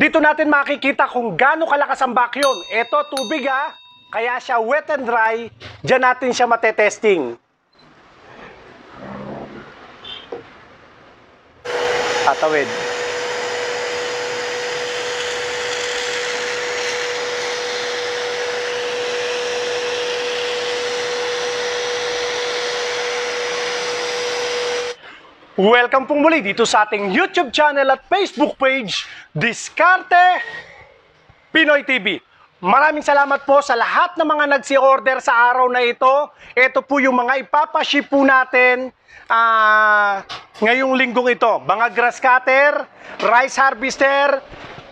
Dito natin makikita kung gaano kalakas ang vacuum. Ito, tubig ha. Kaya siya wet and dry. Diyan natin siya matetesting. Tatawid. Tatawid. Welcome pong muli dito sa ating YouTube channel at Facebook page, Diskarte Pinoy TV. Maraming salamat po sa lahat ng mga nagsi-order sa araw na ito. Ito po yung mga ipapaship po natin uh, ngayong linggong ito. Mga grass cutter, rice harvester,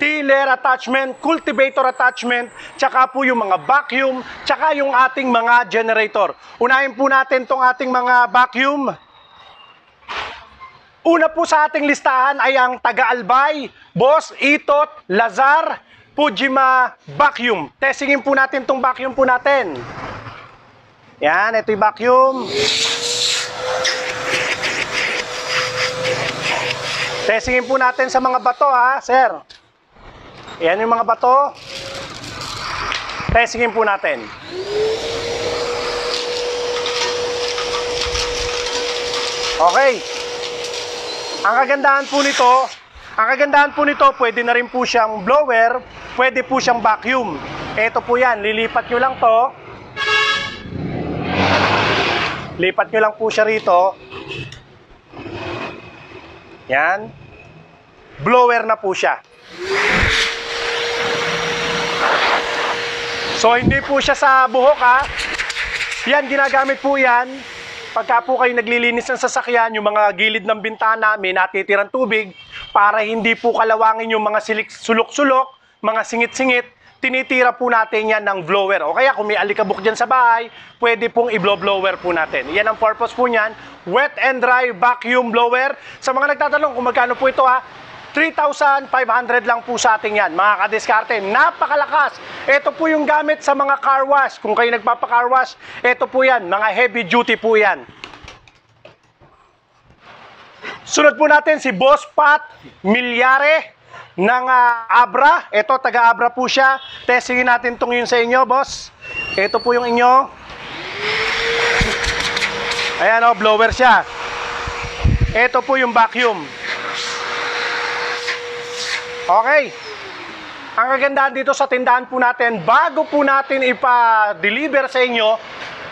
tiller attachment, cultivator attachment, tsaka po yung mga vacuum, tsaka yung ating mga generator. Unahin po natin tong ating mga vacuum. Una po sa ating listahan ay ang Taga-Albay, Boss, Itot, Lazar, Pujima Vacuum. Testingin po natin tong vacuum po natin. Yan, ito yung vacuum. Testingin po natin sa mga bato ha, sir. Yan yung mga bato. Testingin po natin. Okay. Ang kagandahan po nito, ang kagandahan po nito, pwede na rin po siyang blower, pwede po siyang vacuum. Ito po yan, lilipat niyo lang to. Lipat niyo lang po siya rito. Yan. Blower na po siya. So, hindi po siya sa buhok ha. Yan, ginagamit po yan Pagka po kayo naglilinis ng sasakyan, yung mga gilid ng bintana may natitirang tubig para hindi po kalawangin yung mga silik, sulok-sulok, mga singit-singit, tinitira po natin yan ng blower. O kaya kung may alikabok dyan sa bahay, pwede pong i-blower blow po natin. Yan ang purpose po niyan, wet and dry vacuum blower. Sa mga nagtatanong kung magkano po ito ha, 3,500 lang po sa atin yan, mga kadiskarte. Napakalakas. Ito po yung gamit sa mga car wash. Kung kayo nagpapa-car wash, ito po yan, mga heavy duty po yan. Sunod po natin si Boss Pat Milyare ng uh, Abra. Ito, taga-Abra po siya. Testingin natin itong yun sa inyo, boss. Ito po yung inyo. Ayan o, oh, blower siya. Ito po yung vacuum. Okay. Ang kagandahan dito sa tindahan po natin, bago po natin ipa-deliver sa inyo,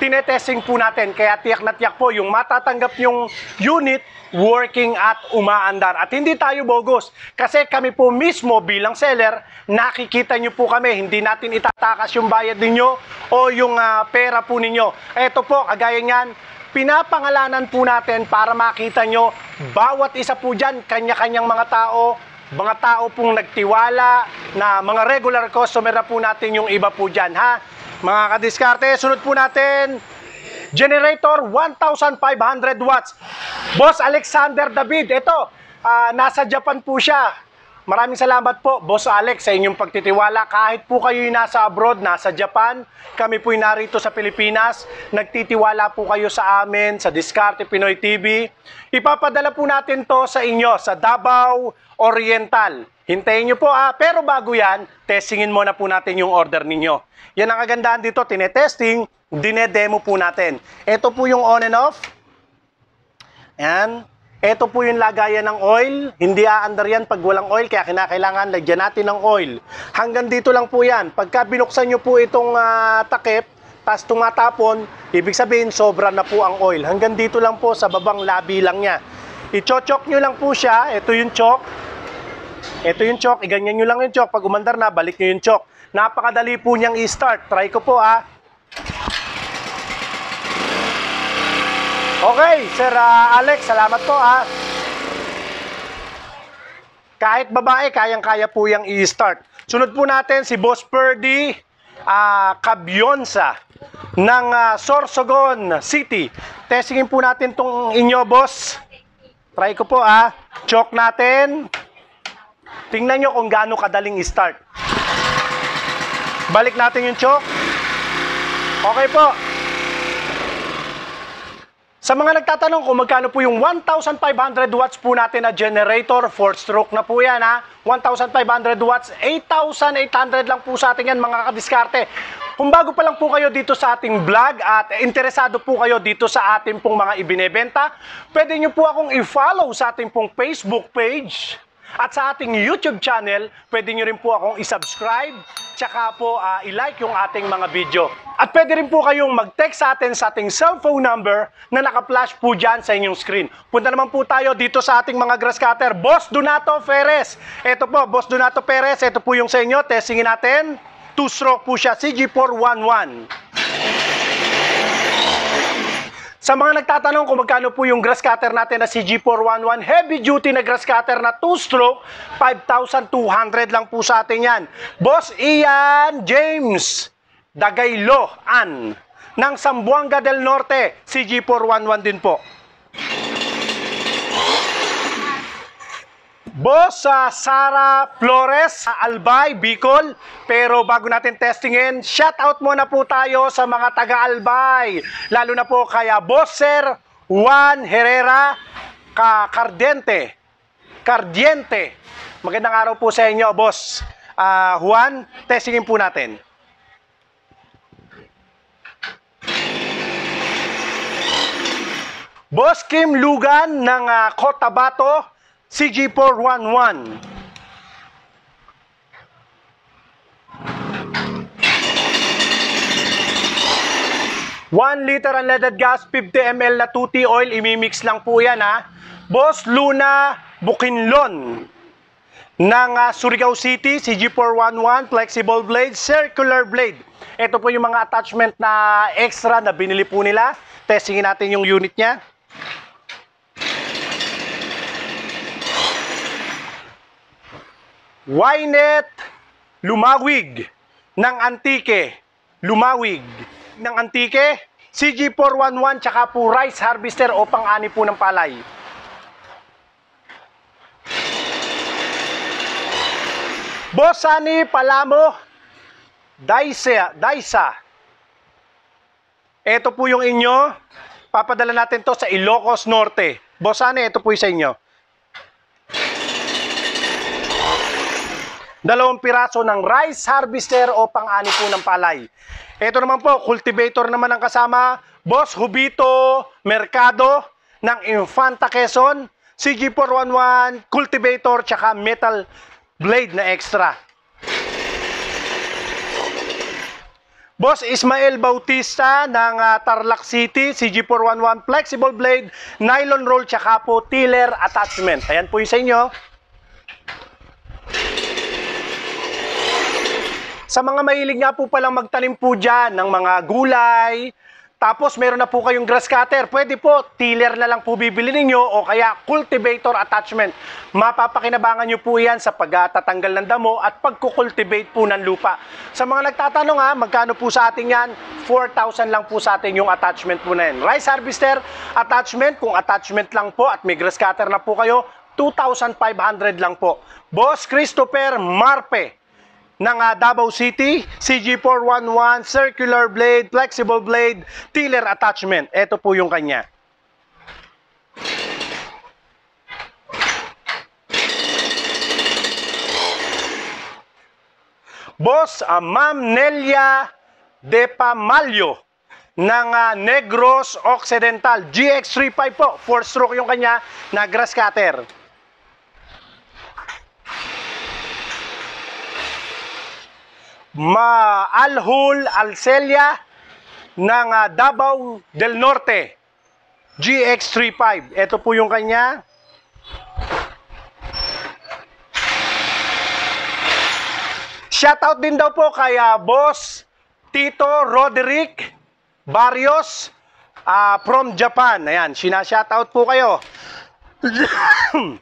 tinetesting po natin. Kaya tiyak na tiyak po yung matatanggap yung unit working at umaandar. At hindi tayo bogus. Kasi kami po mismo bilang seller, nakikita nyo po kami. Hindi natin itatakas yung bayad ninyo o yung uh, pera po ninyo. Ito po, kagaya nyan, pinapangalanan po natin para makita nyo bawat isa po dyan, kanya-kanyang mga tao, mga tao pong nagtiwala na mga regular customer na po natin yung iba po dyan ha. Mga kadiskarte, sunod po natin generator 1,500 watts. Boss Alexander David, ito, uh, nasa Japan po siya. Maraming salamat po, Boss Alex, sa inyong pagtitiwala. Kahit po kayo nasa abroad, nasa Japan, kami po narito sa Pilipinas. Nagtitiwala po kayo sa amin, sa Diskarte Pinoy TV. Ipapadala po natin to sa inyo, sa Davao Oriental. Hintayin nyo po ah, pero bago yan, testingin muna po natin yung order ninyo. Yan ang kagandahan dito, tinetesting, dinedemo po natin. Ito po yung on and off. Ayan. Ito po yung lagayan ng oil. Hindi aandar yan pag walang oil, kaya kinakailangan lagyan natin ng oil. Hanggang dito lang po yan. Pagka binuksan nyo po itong uh, takip, tapos tumatapon, ibig sabihin sobra na po ang oil. Hanggang dito lang po sa babang labi lang niya. Ichochok nyo lang po siya. Ito yung chok. Ito yung chok. Iganyan nyo lang yung chok. Pag umandar na, balik nyo yung chok. Napakadali po niyang i-start. Try ko po ah. Okay, Sir uh, Alex, salamat po ah. Kahit babae, kayang-kaya po yung i-start. Sunod po natin si Boss Purdy uh, ah, Cabyonsa ng uh, Sorsogon City. Testingin po natin tong inyo, boss. Try ko po ah. Choke natin. Tingnan nyo kung gaano kadaling i-start. Balik natin yung choke. Okay po. Sa mga nagtatanong kung magkano po yung 1,500 watts po natin na generator, 4 stroke na po yan ha. 1,500 watts, 8,800 lang po sa atin yan mga kadiskarte. Kung bago pa lang po kayo dito sa ating vlog at interesado po kayo dito sa ating pong mga ibinebenta, pwede nyo po akong i-follow sa ating pong Facebook page at sa ating YouTube channel, pwede nyo rin po akong isubscribe, tsaka po uh, ilike yung ating mga video. At pwede rin po kayong mag-text sa atin sa ating cellphone number na naka-flash po dyan sa inyong screen. Punta naman po tayo dito sa ating mga grass cutter. Boss Donato Perez. Ito po, Boss Donato Perez. Ito po yung sa inyo. Testingin natin. Two-stroke po siya, CG411. Sa mga nagtatanong kung magkano po yung grass cutter natin na CG411 heavy duty na grass cutter na 2-stroke, 5,200 lang po sa atin yan. Boss Ian James Dagaylo An ng Sambuanga del Norte, CG411 din po. Boss Sara Flores, uh, Albay, Bicol. Pero bago natin testingin, shout out muna po tayo sa mga taga-Albay. Lalo na po kaya Boss Sir Juan Herrera Ka Cardente. Cardiente. Magandang araw po sa inyo, Boss uh, Juan. Testingin po natin. Boss Kim Lugan ng uh, Cotabato CG411. One liter unleaded gas, 50 ml na 2T oil, imimix lang po yan ha. Boss Luna Bukinlon ng uh, Surigao City, CG411, flexible blade, circular blade. Ito po yung mga attachment na extra na binili po nila. Testingin natin yung unit niya. Ynet lumawig ng antike. Lumawig ng antike. CG411 tsaka po rice harvester o pang-ani po ng palay. Boss Ani Palamo Daisa, Daisa. Ito po yung inyo. Papadala natin to sa Ilocos Norte. Boss Ani, ito po yung sa inyo. dalawang piraso ng rice harvester o pang-ani po ng palay. Ito naman po, cultivator naman ang kasama, Boss Hubito Mercado ng Infanta Quezon, CG411, cultivator, tsaka metal blade na extra. Boss Ismael Bautista ng uh, Tarlac City, CG411 Flexible Blade, Nylon Roll, tsaka po Tiller Attachment. Ayan po yung sa inyo. Sa mga mahilig nga po palang magtanim po dyan ng mga gulay, tapos meron na po kayong grass cutter, pwede po tiller na lang po bibili ninyo o kaya cultivator attachment. Mapapakinabangan nyo po yan sa pagtatanggal ng damo at pagkukultivate po ng lupa. Sa mga nagtatanong ha, ah, magkano po sa atin yan? 4,000 lang po sa atin yung attachment po na yan. Rice harvester attachment, kung attachment lang po at may grass cutter na po kayo, 2,500 lang po. Boss Christopher Marpe ng uh, Davao City, CG411 circular blade, flexible blade, tiller attachment. Ito po yung kanya. Boss uh, Ma'am Nelia De Pamalio ng uh, Negros Occidental GX35 po. 4 stroke yung kanya na grass cutter. Ma Alhul Alcelia ng uh, Davao del Norte GX35. Ito po yung kanya. Shoutout din daw po kay uh, Boss Tito Roderick Barrios uh, from Japan. Ayan, sinashoutout po kayo.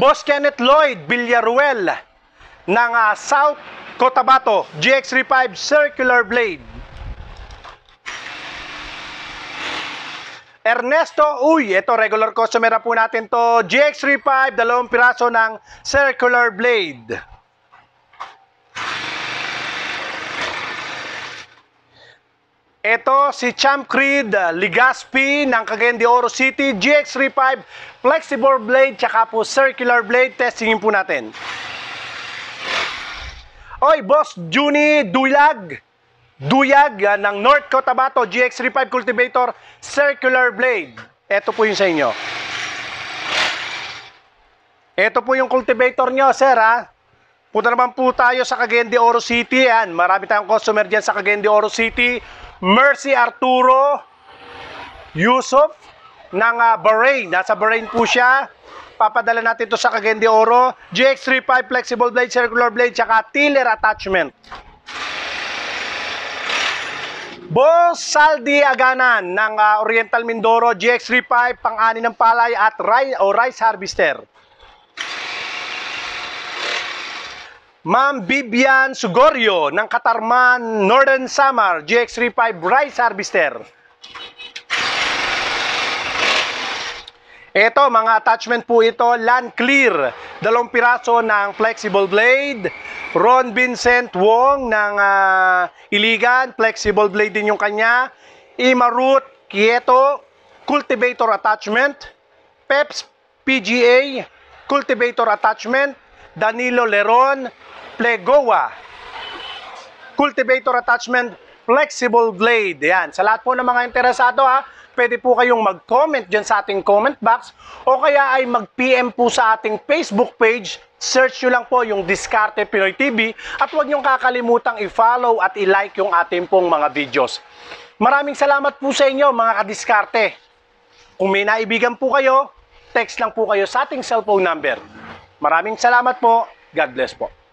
Boss Kenneth Lloyd Villaruel ng uh, South Cotabato GX35 Circular Blade. Ernesto Uy, ito regular customer na po natin to GX35, dalawang piraso ng circular blade. Ito si Champ Creed ah, Ligaspi ng Cagayan de Oro City, GX35, flexible blade, tsaka po circular blade, testingin po natin. Oy, Boss Juni Duyag. Duyag uh, ng North Cotabato GX35 Cultivator Circular Blade. Ito po yung sa inyo. Ito po yung cultivator nyo, sir, ha? Ah. Punta naman po tayo sa Cagayan de Oro City. Yan, marami tayong customer dyan sa Cagayan de Oro City. Mercy Arturo Yusuf ng uh, Bahrain. Nasa Bahrain po siya. Papadala natin to sa Cagayan de Oro. GX35 flexible blade, circular blade, tsaka tiller attachment. Boss Saldi Aganan ng uh, Oriental Mindoro GX35 pang-ani ng palay at rice, o rice harvester. Ma'am Bibian Sugorio ng Katarman Northern Samar GX35 rice harvester. Ito, mga attachment po ito, land clear. Dalawang piraso ng flexible blade. Ron Vincent Wong ng uh, Iligan, flexible blade din yung kanya. Imarut Kieto, cultivator attachment. Peps PGA, cultivator attachment. Danilo Leron, Plegoa. Cultivator attachment, flexible blade. Yan, sa lahat po ng mga interesado ha, pwede po kayong mag-comment dyan sa ating comment box o kaya ay mag-PM po sa ating Facebook page. Search nyo lang po yung Diskarte Pinoy TV at huwag nyong kakalimutang i-follow at i-like yung ating pong mga videos. Maraming salamat po sa inyo mga kadiskarte. Kung may naibigan po kayo, text lang po kayo sa ating cellphone number. Maraming salamat po. God bless po.